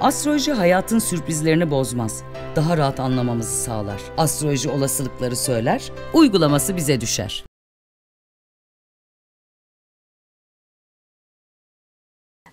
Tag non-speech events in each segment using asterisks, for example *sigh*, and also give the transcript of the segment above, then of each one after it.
Astroloji hayatın sürprizlerini bozmaz. Daha rahat anlamamızı sağlar. Astroloji olasılıkları söyler, uygulaması bize düşer.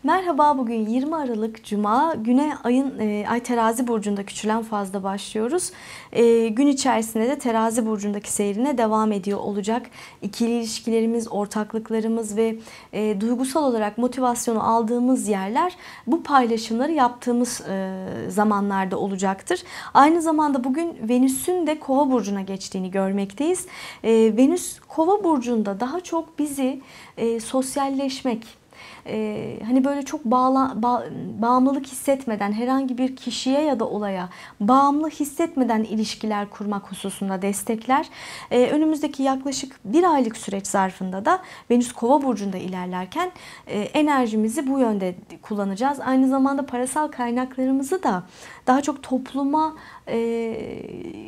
Merhaba bugün 20 Aralık Cuma güne ayın e, ay terazi burcunda küçülen fazla başlıyoruz. E, gün içerisinde de terazi burcundaki seyrine devam ediyor olacak. İkili ilişkilerimiz, ortaklıklarımız ve e, duygusal olarak motivasyonu aldığımız yerler bu paylaşımları yaptığımız e, zamanlarda olacaktır. Aynı zamanda bugün Venüs'ün de kova burcuna geçtiğini görmekteyiz. E, Venüs kova burcunda daha çok bizi e, sosyalleşmek, e, hani böyle çok bağla, ba, bağımlılık hissetmeden herhangi bir kişiye ya da olaya bağımlı hissetmeden ilişkiler kurmak hususunda destekler. E, önümüzdeki yaklaşık bir aylık süreç zarfında da Venüs Kova burcunda ilerlerken e, enerjimizi bu yönde kullanacağız. Aynı zamanda parasal kaynaklarımızı da daha çok topluma e,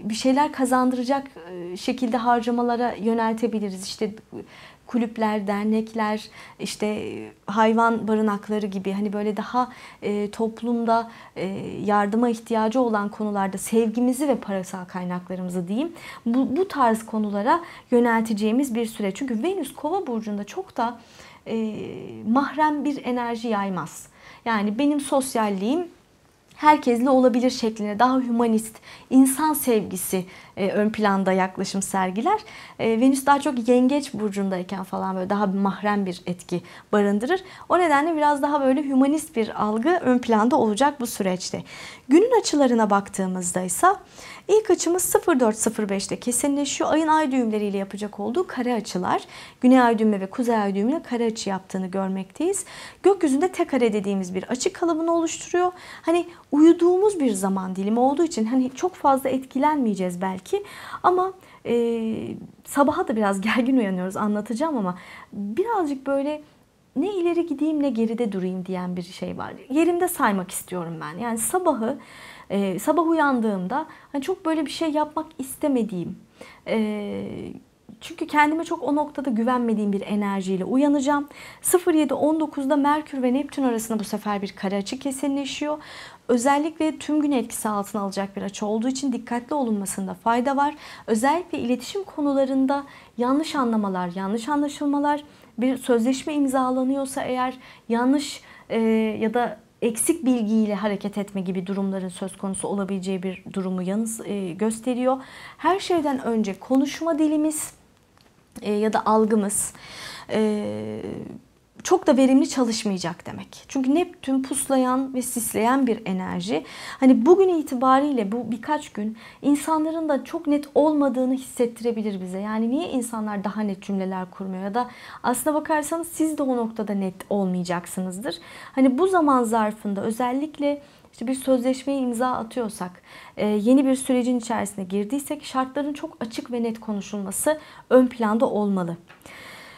bir şeyler kazandıracak e, şekilde harcamalara yöneltebiliriz. İşte kulüpler, dernekler, işte e, hayvan barınakları gibi hani böyle daha e, toplumda e, yardıma ihtiyacı olan konularda sevgimizi ve parasal kaynaklarımızı diyeyim bu, bu tarz konulara yönelteceğimiz bir süre. Çünkü Venüs Kova burcunda çok da e, mahrem bir enerji yaymaz. Yani benim sosyalliğim herkesle olabilir şeklinde daha humanist, insan sevgisi e, ön planda yaklaşım sergiler. E, Venüs daha çok yengeç burcundayken falan böyle daha mahrem bir etki barındırır. O nedenle biraz daha böyle humanist bir algı ön planda olacak bu süreçte. Günün açılarına baktığımızda ise ilk açımız 04.05'te kesinleşiyor. Ayın ay düğümleriyle yapacak olduğu kare açılar. Güney ay düğümü ve kuzey ay düğümüne kare açı yaptığını görmekteyiz. Gökyüzünde tek kare dediğimiz bir açı kalıbını oluşturuyor. Hani uyuduğumuz bir zaman dilimi olduğu için hani çok fazla etkilenmeyeceğiz belki ama e, sabaha da biraz *laughs* gergin uyanıyoruz anlatacağım ama birazcık böyle ne ileri gideyim ne geride durayım diyen bir şey var. Yerimde saymak istiyorum ben. Yani sabahı e, sabah uyandığımda hani çok böyle bir şey yapmak istemediğim e, çünkü kendime çok o noktada güvenmediğim bir enerjiyle uyanacağım. 07-19'da Merkür ve Neptün arasında bu sefer bir kare açı kesinleşiyor. Özellikle tüm gün etkisi altına alacak bir açı olduğu için dikkatli olunmasında fayda var. Özellikle iletişim konularında yanlış anlamalar, yanlış anlaşılmalar, bir sözleşme imzalanıyorsa eğer yanlış e, ya da eksik bilgiyle hareket etme gibi durumların söz konusu olabileceği bir durumu yanıs e, gösteriyor. Her şeyden önce konuşma dilimiz e, ya da algımız e, çok da verimli çalışmayacak demek. Çünkü Neptün puslayan ve sisleyen bir enerji. Hani bugün itibariyle bu birkaç gün insanların da çok net olmadığını hissettirebilir bize. Yani niye insanlar daha net cümleler kurmuyor ya da aslına bakarsanız siz de o noktada net olmayacaksınızdır. Hani bu zaman zarfında özellikle işte bir sözleşmeye imza atıyorsak, e, yeni bir sürecin içerisine girdiysek şartların çok açık ve net konuşulması ön planda olmalı.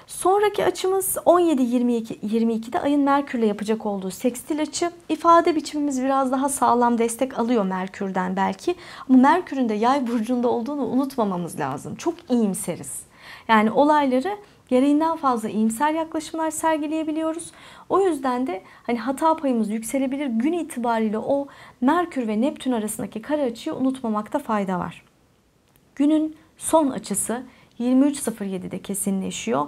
Sonraki açımız 17-22'de ayın Merkür'le yapacak olduğu sekstil açı. İfade biçimimiz biraz daha sağlam destek alıyor Merkür'den belki. Ama Merkür'ün de yay burcunda olduğunu unutmamamız lazım. Çok iyimseriz. Yani olayları gereğinden fazla iyimser yaklaşımlar sergileyebiliyoruz. O yüzden de hani hata payımız yükselebilir. Gün itibariyle o Merkür ve Neptün arasındaki kare açıyı unutmamakta fayda var. Günün son açısı 23.07'de kesinleşiyor.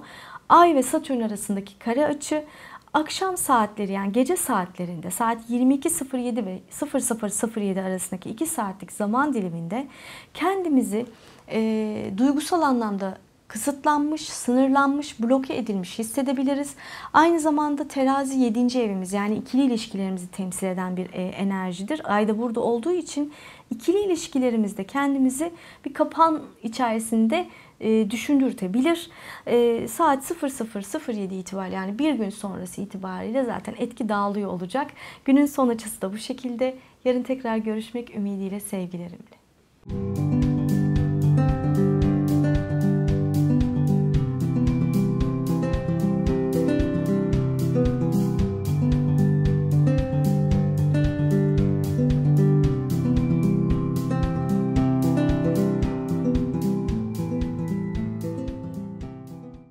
Ay ve Satürn arasındaki kare açı akşam saatleri yani gece saatlerinde saat 22.07 ve 00.07 arasındaki 2 saatlik zaman diliminde kendimizi e, duygusal anlamda kısıtlanmış, sınırlanmış, bloke edilmiş hissedebiliriz. Aynı zamanda terazi 7. evimiz yani ikili ilişkilerimizi temsil eden bir e, enerjidir. Ayda burada olduğu için ikili ilişkilerimizde kendimizi bir kapan içerisinde e, düşündürtebilir. E, saat 00.07 itibariyle yani bir gün sonrası itibariyle zaten etki dağılıyor olacak. Günün son açısı da bu şekilde. Yarın tekrar görüşmek ümidiyle sevgilerimle. Müzik